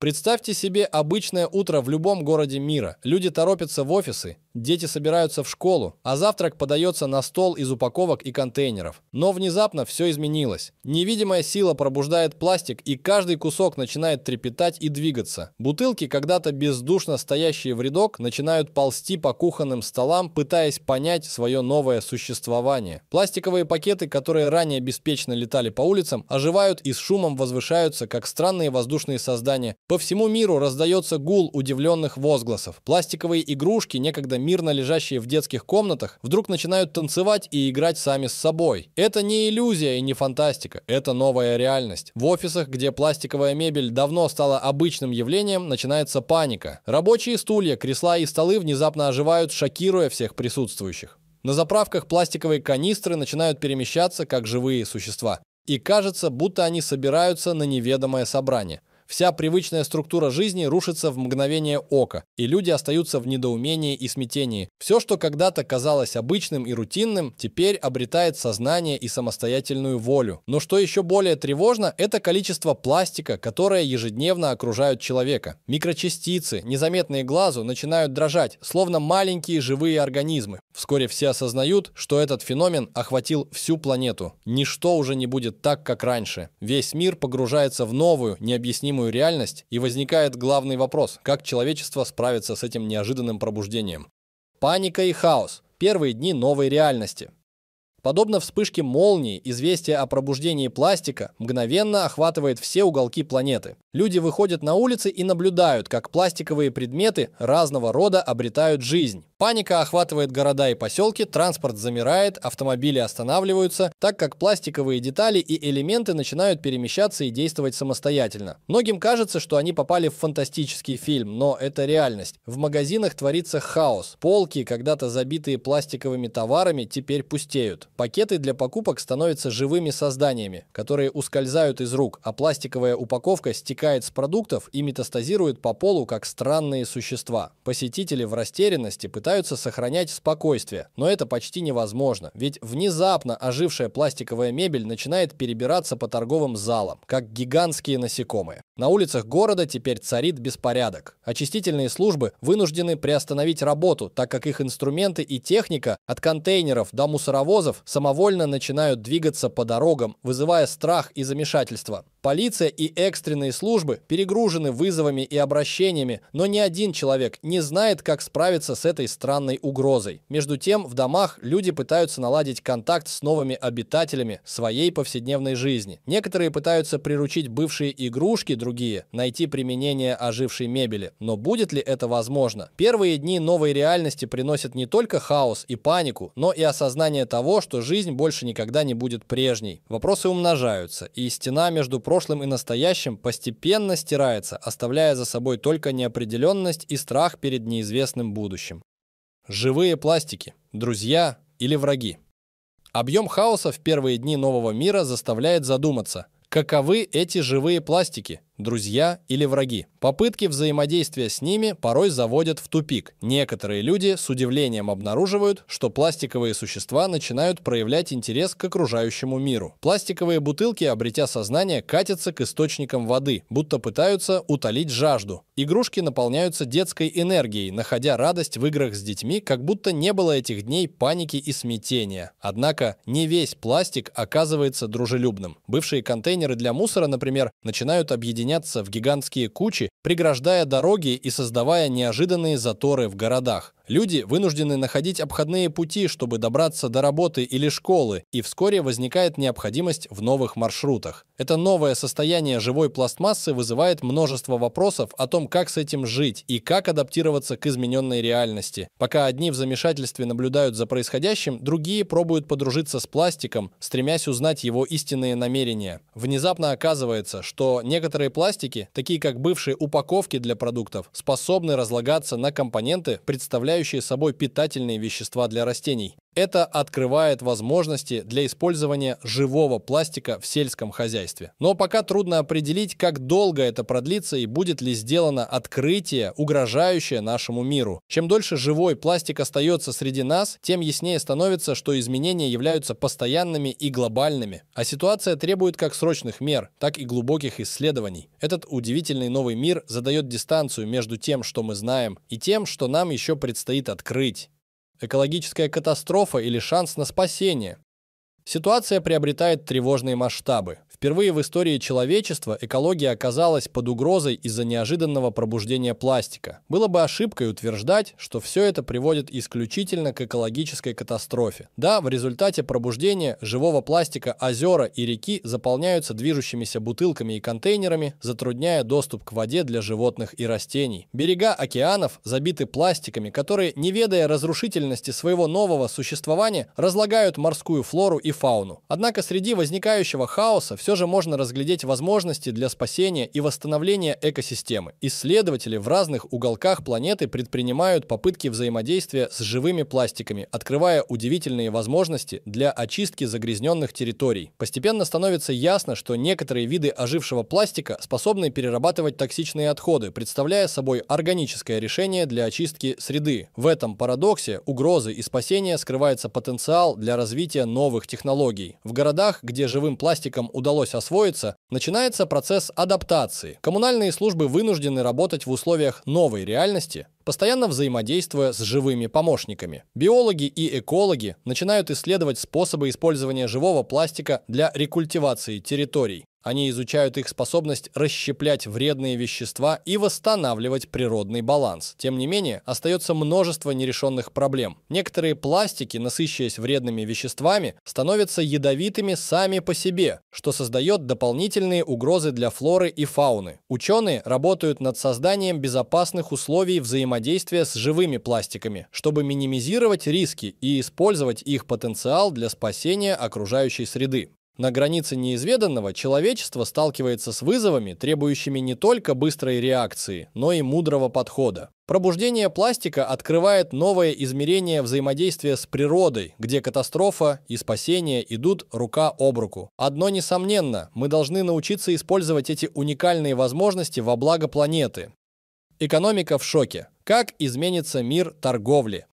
Представьте себе обычное утро в любом городе мира. Люди торопятся в офисы, Дети собираются в школу, а завтрак подается на стол из упаковок и контейнеров. Но внезапно все изменилось. Невидимая сила пробуждает пластик, и каждый кусок начинает трепетать и двигаться. Бутылки, когда-то бездушно стоящие в рядок, начинают ползти по кухонным столам, пытаясь понять свое новое существование. Пластиковые пакеты, которые ранее беспечно летали по улицам, оживают и с шумом возвышаются, как странные воздушные создания. По всему миру раздается гул удивленных возгласов. Пластиковые игрушки, некогда мирно лежащие в детских комнатах, вдруг начинают танцевать и играть сами с собой. Это не иллюзия и не фантастика, это новая реальность. В офисах, где пластиковая мебель давно стала обычным явлением, начинается паника. Рабочие стулья, кресла и столы внезапно оживают, шокируя всех присутствующих. На заправках пластиковые канистры начинают перемещаться, как живые существа. И кажется, будто они собираются на неведомое собрание – Вся привычная структура жизни рушится в мгновение ока, и люди остаются в недоумении и смятении. Все, что когда-то казалось обычным и рутинным, теперь обретает сознание и самостоятельную волю. Но что еще более тревожно, это количество пластика, которое ежедневно окружают человека. Микрочастицы, незаметные глазу, начинают дрожать, словно маленькие живые организмы. Вскоре все осознают, что этот феномен охватил всю планету. Ничто уже не будет так, как раньше. Весь мир погружается в новую, необъяснимую непредсказуемую реальность, и возникает главный вопрос, как человечество справится с этим неожиданным пробуждением. Паника и хаос – первые дни новой реальности. Подобно вспышке молнии, известие о пробуждении пластика мгновенно охватывает все уголки планеты. Люди выходят на улицы и наблюдают, как пластиковые предметы разного рода обретают жизнь. Паника охватывает города и поселки, транспорт замирает, автомобили останавливаются, так как пластиковые детали и элементы начинают перемещаться и действовать самостоятельно. Многим кажется, что они попали в фантастический фильм, но это реальность. В магазинах творится хаос. Полки, когда-то забитые пластиковыми товарами, теперь пустеют. Пакеты для покупок становятся живыми созданиями, которые ускользают из рук, а пластиковая упаковка стекает стекает с продуктов и метастазирует по полу как странные существа. Посетители в растерянности пытаются сохранять спокойствие, но это почти невозможно, ведь внезапно ожившая пластиковая мебель начинает перебираться по торговым залам, как гигантские насекомые. На улицах города теперь царит беспорядок. Очистительные службы вынуждены приостановить работу, так как их инструменты и техника от контейнеров до мусоровозов самовольно начинают двигаться по дорогам, вызывая страх и замешательство. Полиция и экстренные службы перегружены вызовами и обращениями, но ни один человек не знает, как справиться с этой странной угрозой. Между тем, в домах люди пытаются наладить контакт с новыми обитателями своей повседневной жизни. Некоторые пытаются приручить бывшие игрушки, другие другие, найти применение ожившей мебели. Но будет ли это возможно? Первые дни новой реальности приносят не только хаос и панику, но и осознание того, что жизнь больше никогда не будет прежней. Вопросы умножаются, и стена между прошлым и настоящим постепенно стирается, оставляя за собой только неопределенность и страх перед неизвестным будущим. Живые пластики. Друзья или враги? Объем хаоса в первые дни нового мира заставляет задуматься, каковы эти живые пластики друзья или враги. Попытки взаимодействия с ними порой заводят в тупик. Некоторые люди с удивлением обнаруживают, что пластиковые существа начинают проявлять интерес к окружающему миру. Пластиковые бутылки, обретя сознание, катятся к источникам воды, будто пытаются утолить жажду. Игрушки наполняются детской энергией, находя радость в играх с детьми, как будто не было этих дней паники и смятения. Однако не весь пластик оказывается дружелюбным. Бывшие контейнеры для мусора, например, начинают объединять соединяться в гигантские кучи, преграждая дороги и создавая неожиданные заторы в городах. Люди вынуждены находить обходные пути, чтобы добраться до работы или школы, и вскоре возникает необходимость в новых маршрутах. Это новое состояние живой пластмассы вызывает множество вопросов о том, как с этим жить и как адаптироваться к измененной реальности. Пока одни в замешательстве наблюдают за происходящим, другие пробуют подружиться с пластиком, стремясь узнать его истинные намерения. Внезапно оказывается, что некоторые пластики, такие как бывшие упаковки для продуктов, способны разлагаться на компоненты, представляющие представляющие собой питательные вещества для растений. Это открывает возможности для использования живого пластика в сельском хозяйстве. Но пока трудно определить, как долго это продлится и будет ли сделано открытие, угрожающее нашему миру. Чем дольше живой пластик остается среди нас, тем яснее становится, что изменения являются постоянными и глобальными. А ситуация требует как срочных мер, так и глубоких исследований. Этот удивительный новый мир задает дистанцию между тем, что мы знаем, и тем, что нам еще предстоит открыть. Экологическая катастрофа или шанс на спасение? Ситуация приобретает тревожные масштабы. Впервые в истории человечества экология оказалась под угрозой из-за неожиданного пробуждения пластика. Было бы ошибкой утверждать, что все это приводит исключительно к экологической катастрофе. Да, в результате пробуждения живого пластика озера и реки заполняются движущимися бутылками и контейнерами, затрудняя доступ к воде для животных и растений. Берега океанов забиты пластиками, которые, не ведая разрушительности своего нового существования, разлагают морскую флору и и фауну. Однако среди возникающего хаоса все же можно разглядеть возможности для спасения и восстановления экосистемы. Исследователи в разных уголках планеты предпринимают попытки взаимодействия с живыми пластиками, открывая удивительные возможности для очистки загрязненных территорий. Постепенно становится ясно, что некоторые виды ожившего пластика способны перерабатывать токсичные отходы, представляя собой органическое решение для очистки среды. В этом парадоксе угрозы и спасения скрывается потенциал для развития новых технологий технологий. В городах, где живым пластиком удалось освоиться, начинается процесс адаптации. Коммунальные службы вынуждены работать в условиях новой реальности, постоянно взаимодействуя с живыми помощниками. Биологи и экологи начинают исследовать способы использования живого пластика для рекультивации территорий. Они изучают их способность расщеплять вредные вещества и восстанавливать природный баланс. Тем не менее, остается множество нерешенных проблем. Некоторые пластики, насыщаясь вредными веществами, становятся ядовитыми сами по себе, что создает дополнительные угрозы для флоры и фауны. Ученые работают над созданием безопасных условий взаимодействия с живыми пластиками, чтобы минимизировать риски и использовать их потенциал для спасения окружающей среды. На границе неизведанного человечество сталкивается с вызовами, требующими не только быстрой реакции, но и мудрого подхода. Пробуждение пластика открывает новое измерение взаимодействия с природой, где катастрофа и спасение идут рука об руку. Одно несомненно, мы должны научиться использовать эти уникальные возможности во благо планеты. Экономика в шоке. Как изменится мир торговли?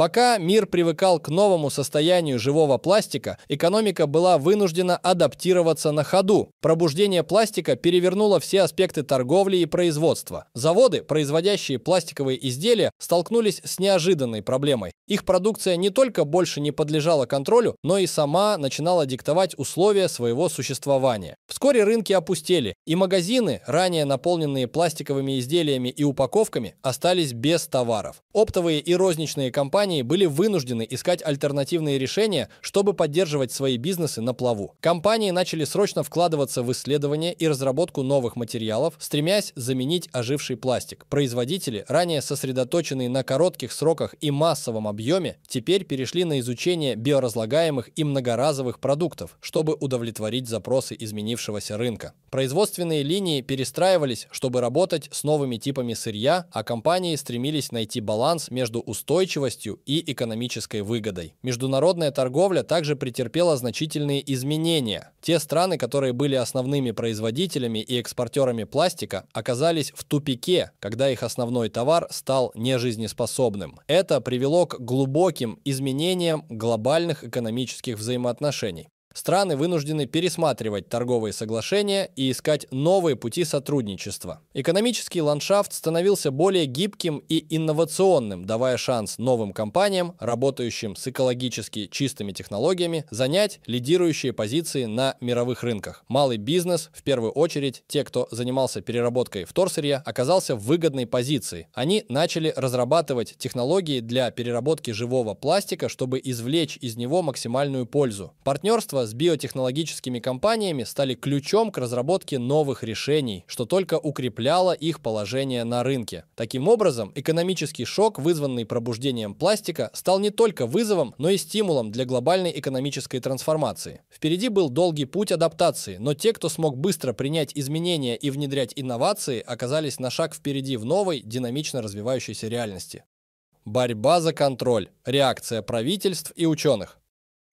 Пока мир привыкал к новому состоянию живого пластика, экономика была вынуждена адаптироваться на ходу. Пробуждение пластика перевернуло все аспекты торговли и производства. Заводы, производящие пластиковые изделия, столкнулись с неожиданной проблемой. Их продукция не только больше не подлежала контролю, но и сама начинала диктовать условия своего существования. Вскоре рынки опустели, и магазины, ранее наполненные пластиковыми изделиями и упаковками, остались без товаров. Оптовые и розничные компании компании были вынуждены искать альтернативные решения, чтобы поддерживать свои бизнесы на плаву. Компании начали срочно вкладываться в исследования и разработку новых материалов, стремясь заменить оживший пластик. Производители, ранее сосредоточенные на коротких сроках и массовом объеме, теперь перешли на изучение биоразлагаемых и многоразовых продуктов, чтобы удовлетворить запросы изменившегося рынка. Производственные линии перестраивались, чтобы работать с новыми типами сырья, а компании стремились найти баланс между устойчивостью и экономической выгодой. Международная торговля также претерпела значительные изменения. Те страны, которые были основными производителями и экспортерами пластика, оказались в тупике, когда их основной товар стал нежизнеспособным. Это привело к глубоким изменениям глобальных экономических взаимоотношений. Страны вынуждены пересматривать торговые соглашения и искать новые пути сотрудничества. Экономический ландшафт становился более гибким и инновационным, давая шанс новым компаниям, работающим с экологически чистыми технологиями, занять лидирующие позиции на мировых рынках. Малый бизнес, в первую очередь те, кто занимался переработкой вторсырья, оказался в выгодной позиции. Они начали разрабатывать технологии для переработки живого пластика, чтобы извлечь из него максимальную пользу. Партнерство партнерства с биотехнологическими компаниями стали ключом к разработке новых решений, что только укрепляло их положение на рынке. Таким образом, экономический шок, вызванный пробуждением пластика, стал не только вызовом, но и стимулом для глобальной экономической трансформации. Впереди был долгий путь адаптации, но те, кто смог быстро принять изменения и внедрять инновации, оказались на шаг впереди в новой, динамично развивающейся реальности. Борьба за контроль. Реакция правительств и ученых.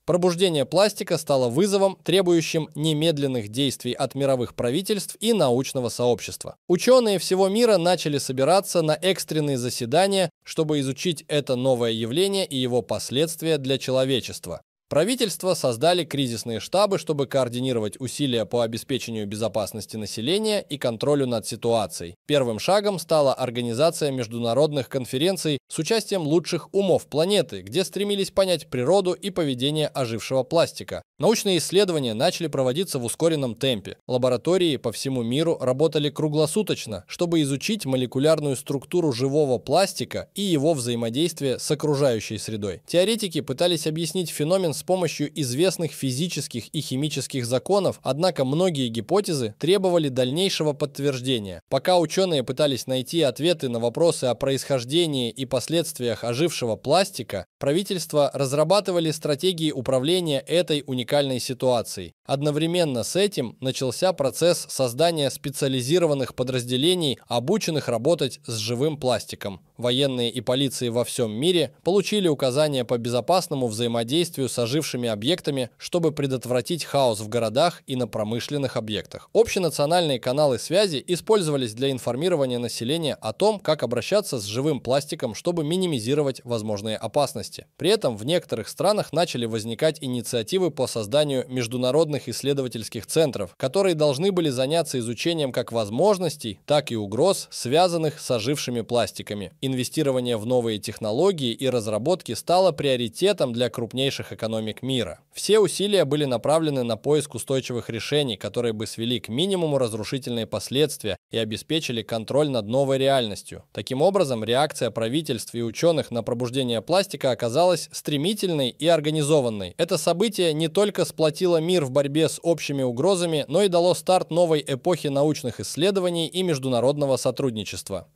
Пробуждение пластика стало вызовом, требующим немедленных действий от мировых правительств и научного сообщества. Ученые всего мира начали собираться на экстренные заседания, чтобы изучить это новое явление и его последствия для человечества. Правительства создали кризисные штабы, чтобы координировать усилия по обеспечению безопасности населения и контролю над ситуацией. Первым шагом стала организация международных конференций с участием лучших умов планеты, где стремились понять природу и поведение ожившего пластика. Научные исследования начали проводиться в ускоренном темпе. Лаборатории по всему миру работали круглосуточно, чтобы изучить молекулярную структуру живого пластика и его взаимодействие с окружающей средой. Теоретики пытались объяснить феномен с помощью известных физических и химических законов, однако многие гипотезы требовали дальнейшего подтверждения. Пока ученые пытались найти ответы на вопросы о происхождении и последствиях ожившего пластика, правительства разрабатывали стратегии управления этой уникальной ситуацией. Одновременно с этим начался процесс создания специализированных подразделений, обученных работать с живым пластиком. Военные и полиции во всем мире получили указания по безопасному взаимодействию со зажившими объектами, чтобы предотвратить хаос в городах и на промышленных объектах. Общенациональные каналы связи использовались для информирования населения о том, как обращаться с живым пластиком, чтобы минимизировать возможные опасности. При этом в некоторых странах начали возникать инициативы по созданию международных исследовательских центров, которые должны были заняться изучением как возможностей, так и угроз, связанных с ожившими пластиками. Инвестирование в новые технологии и разработки стало приоритетом для крупнейших экономик экономик мира. Все усилия были направлены на поиск устойчивых решений, которые бы свели к минимуму разрушительные последствия и обеспечили контроль над новой реальностью. Таким образом, реакция правительств и ученых на пробуждение пластика оказалась стремительной и организованной. Это событие не только сплотило мир в борьбе с общими угрозами, но и дало старт новой эпохи научных исследований и международного сотрудничества.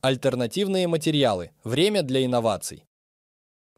Альтернативные материалы. Время для инноваций.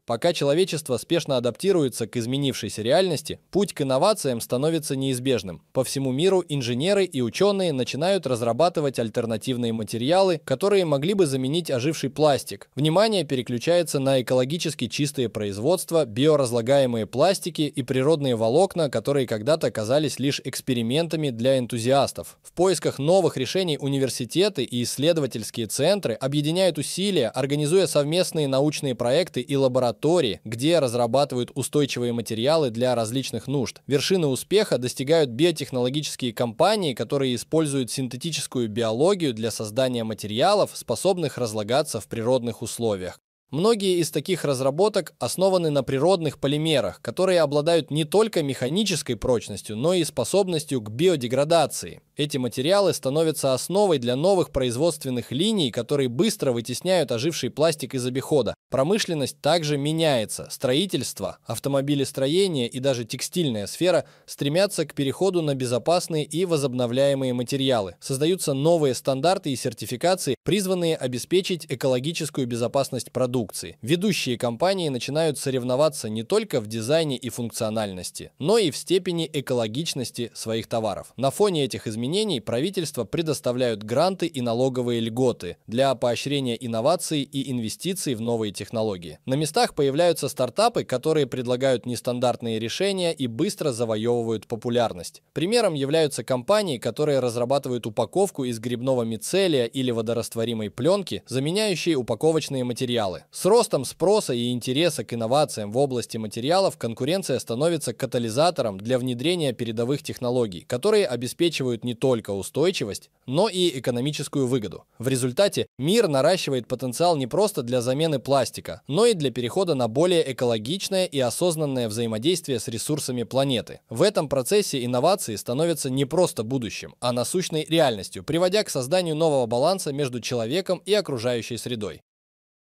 Пока человечество спешно адаптируется к изменившейся реальности, путь к инновациям становится неизбежным. По всему миру инженеры и ученые начинают разрабатывать альтернативные материалы, которые могли бы заменить оживший пластик. Внимание переключается на экологически чистые производства, биоразлагаемые пластики и природные волокна, которые когда-то казались лишь экспериментами для энтузиастов. В поисках новых решений университеты и исследовательские центры объединяют усилия, организуя совместные научные проекты и лаборатории, лаборатории, где разрабатывают устойчивые материалы для различных нужд. Вершины успеха достигают биотехнологические компании, которые используют синтетическую биологию для создания материалов, способных разлагаться в природных условиях. Многие из таких разработок основаны на природных полимерах, которые обладают не только механической прочностью, но и способностью к биодеградации. Эти материалы становятся основой для новых производственных линий, которые быстро вытесняют оживший пластик из обихода. Промышленность также меняется. Строительство, автомобилестроение и даже текстильная сфера стремятся к переходу на безопасные и возобновляемые материалы. Создаются новые стандарты и сертификации, призванные обеспечить экологическую безопасность продуктов продукции, ведущие компании начинают соревноваться не только в дизайне и функциональности, но и в степени экологичности своих товаров. На фоне этих изменений правительства предоставляют гранты и налоговые льготы для поощрения инноваций и инвестиций в новые технологии. На местах появляются стартапы, которые предлагают нестандартные решения и быстро завоевывают популярность. Примером являются компании, которые разрабатывают упаковку из грибного мицелия или водорастворимой пленки, заменяющие упаковочные материалы. С ростом спроса и интереса к инновациям в области материалов конкуренция становится катализатором для внедрения передовых технологий, которые обеспечивают не только устойчивость, но и экономическую выгоду. В результате мир наращивает потенциал не просто для замены пластика, но и для перехода на более экологичное и осознанное взаимодействие с ресурсами планеты. В этом процессе инновации становятся не просто будущим, а насущной реальностью, приводя к созданию нового баланса между человеком и окружающей средой.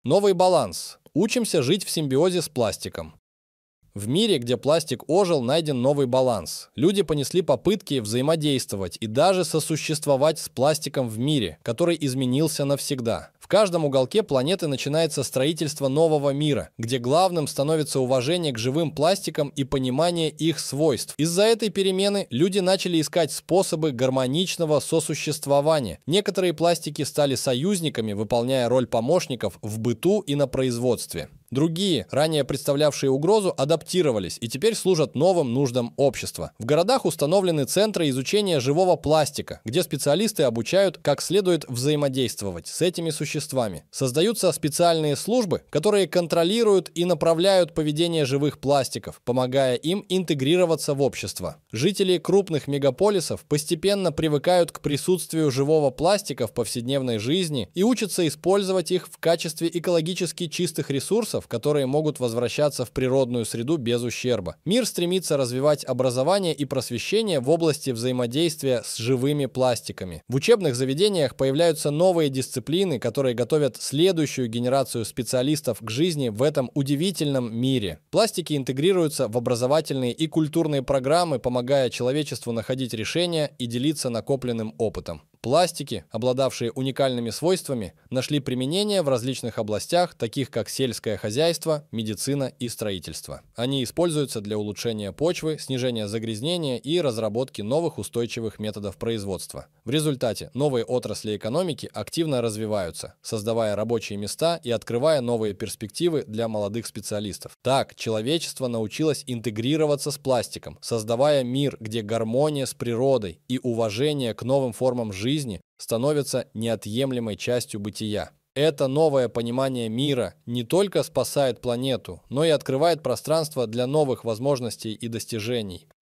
Новый баланс. Учимся жить в симбиозе с пластиком. В мире, где пластик ожил, найден новый баланс. Люди понесли попытки взаимодействовать и даже сосуществовать с пластиком в мире, который изменился навсегда. В каждом уголке планеты начинается строительство нового мира, где главным становится уважение к живым пластикам и понимание их свойств. Из-за этой перемены люди начали искать способы гармоничного сосуществования. Некоторые пластики стали союзниками, выполняя роль помощников в быту и на производстве. Другие, ранее представлявшие угрозу, адаптировались и теперь служат новым нуждам общества. В городах установлены центры изучения живого пластика, где специалисты обучают, как следует взаимодействовать с этими существами. Создаются специальные службы, которые контролируют и направляют поведение живых пластиков, помогая им интегрироваться в общество. Жители крупных мегаполисов постепенно привыкают к присутствию живого пластика в повседневной жизни и учатся использовать их в качестве экологически чистых ресурсов, ресурсов, которые могут возвращаться в природную среду без ущерба. Мир стремится развивать образование и просвещение в области взаимодействия с живыми пластиками. В учебных заведениях появляются новые дисциплины, которые готовят следующую генерацию специалистов к жизни в этом удивительном мире. Пластики интегрируются в образовательные и культурные программы, помогая человечеству находить решения и делиться накопленным опытом. Пластики, обладавшие уникальными свойствами, нашли применение в различных областях, таких как сельское хозяйство, медицина и строительство. Они используются для улучшения почвы, снижения загрязнения и разработки новых устойчивых методов производства. В результате новые отрасли экономики активно развиваются, создавая рабочие места и открывая новые перспективы для молодых специалистов. Так, человечество научилось интегрироваться с пластиком, создавая мир, где гармония с природой и уважение к новым формам жизни жизни становится неотъемлемой частью бытия. Это новое понимание мира не только спасает планету, но и открывает пространство для новых возможностей и достижений.